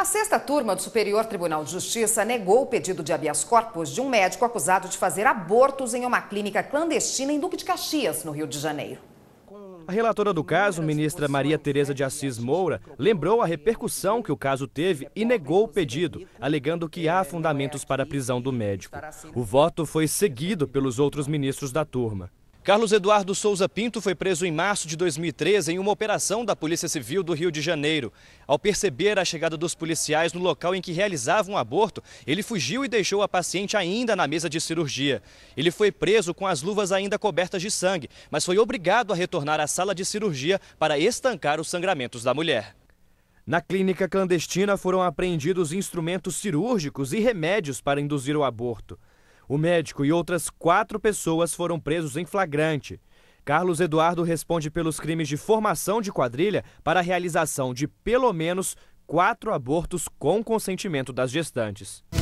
A sexta turma do Superior Tribunal de Justiça negou o pedido de habeas corpus de um médico acusado de fazer abortos em uma clínica clandestina em Duque de Caxias, no Rio de Janeiro. A relatora do caso, ministra Maria Tereza de Assis Moura, lembrou a repercussão que o caso teve e negou o pedido, alegando que há fundamentos para a prisão do médico. O voto foi seguido pelos outros ministros da turma. Carlos Eduardo Souza Pinto foi preso em março de 2013 em uma operação da Polícia Civil do Rio de Janeiro. Ao perceber a chegada dos policiais no local em que realizavam um aborto, ele fugiu e deixou a paciente ainda na mesa de cirurgia. Ele foi preso com as luvas ainda cobertas de sangue, mas foi obrigado a retornar à sala de cirurgia para estancar os sangramentos da mulher. Na clínica clandestina foram apreendidos instrumentos cirúrgicos e remédios para induzir o aborto. O médico e outras quatro pessoas foram presos em flagrante. Carlos Eduardo responde pelos crimes de formação de quadrilha para a realização de pelo menos quatro abortos com consentimento das gestantes.